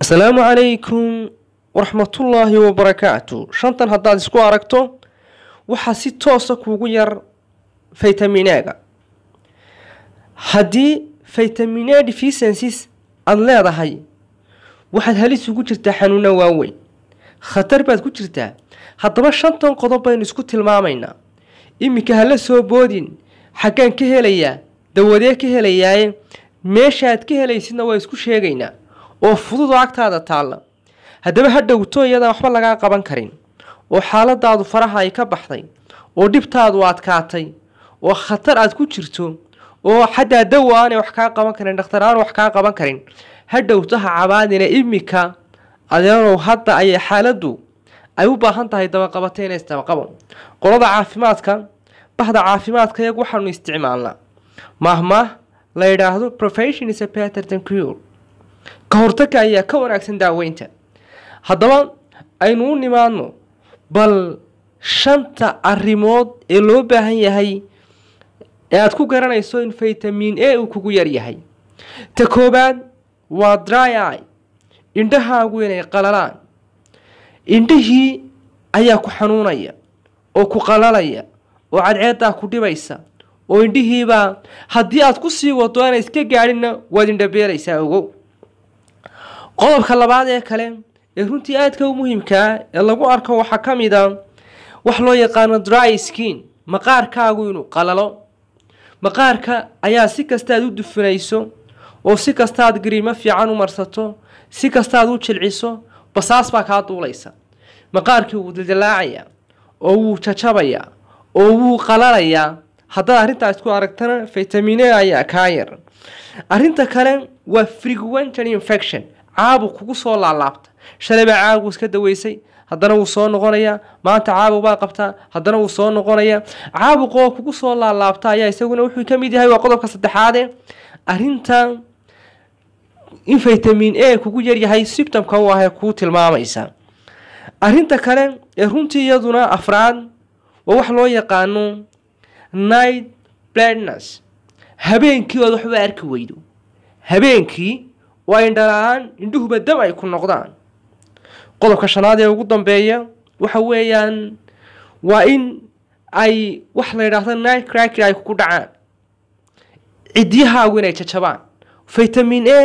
asalaamu calaykum waraxmatullaahi wabarakaatu shantan haddaad isku aragto waxaa si toosa kuugu yar faytaminaaga haddii faytamina deficiencies aada leedahay waxaad halis ugu jirtaa xanuuna waaweyn khatar baad ku jirtaa haddaba shantan qodob baynu isku tilmaamaynaa iminka hala soo boodin xaggaan ka helayaa dawadee ka helayaaye meeshaad ka helaysidna waa isku sheegaynaa oo fudud oo agtaada taalla haddaba ha dhowto iyadaa waxba lagaa qaban karin oo xaaladaadu faraha ay ka baxday oo dhibtaadu adkaatay oo khatar aad ku jirto oo xataa dawa aanay wax kaa qaban karin dhakhtar aan wax kaa qaban karin ha dhowto ha cabaadina imika adeerow hadda ayay xaaladdu ay u baahan tahay dabaqabata inay isdabaqabo qolada caafimaadka bahda caafimaadka yag waxaanu isticmaalnaa mahmaah la yidhaahdo profession is a ka hortagka ayaa ka wanaagsan daaweynta haddaba aynu u nimaadno bal shanta arrimood ee loo baahan yahay ee aad ku garanayso in faytamiin a uu kugu yar yahay ta koobaad waa dry indhahaagu inay qalalaan indhihii ayaa ku xanuunaya oo ku qalalaya oo cadceedaa ah ku dhibaysa oo indhihiibaa haddii aad ku sii wado inay iska gaadhinna waad indhabeelaysaa ogow qodobka labaad ee kale ee runtii aadka u muhiimkaa ee lagu arko waxaa ka mid a wax loo yaqaano dry skin maqaarkaagu inuu qalalo maqaarka ayaa si kastaad u dufanayso oo si kastaad gariimo fiican u marsato si kastaad u jilciso basaas baa kaa duulaysa maqaarkii wuu dildilaacayaa oo wuu jajabayaa oo wuu qalalayaa haddaad arrintaas ku aragtana vitamine ayaa kaa yar arrinta kale waa frequental infection caabuq kugu soo laalaabta baa caabuq iska daweysay haddana wuu soo noqonayaa maanta caabuq baa qabtaa haddana wuu soo noqonayaa oo kugu soo laalaabta ayaa isaguna wuxuu ka mid yahay waa qodobka saddexaade arinta in vitamin a kugu yaryahay sibtamka u ahee kuu tilmaamaysa arrinta kale ee runtii iyaduna afraad waa wax loo yaqaano night bladnes habeenkii oad waxba arki weydo habeenkii waa dhalaan indhuhuba dam ay ku noqdaan qodobka shanaad ee ugu dambeeya waxa weeyaan waa in ay wax la yidhaahda night cracker ay ku dhacaan ciddiyahaagu inay jajabaan vitamin a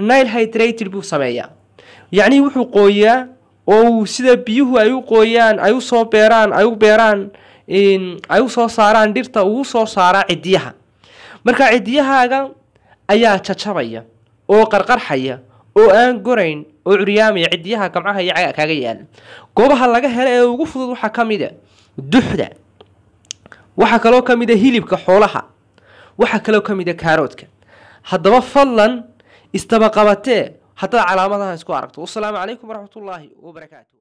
nile hydrated buu sameeyaa yacnii wuxuu qooyaa oo uu sida biyuhu ay u qooyaan ay usoo beeraan ay u beeraan ay usoo saaraan dhirta ugu soo saaraa ciddiyaha marka ciddiyahaaga ayaa jajabaya oo qarqarxaya oo aan gorayn oo curyaamaya cidiyaha gamcaha iyo caga kaaga yaal goobaha laga hela ee ugu fudud waxaa ka mid a duxda waxaa kaloo ka mid a hilibka xoolaha waxaa kaloo ka mid a kaaroodka haddaba fadlan istabaqabatee haddaad calaamadaha isku aragto wasalaamu calaykum waraxmatullaahi wabarakaatu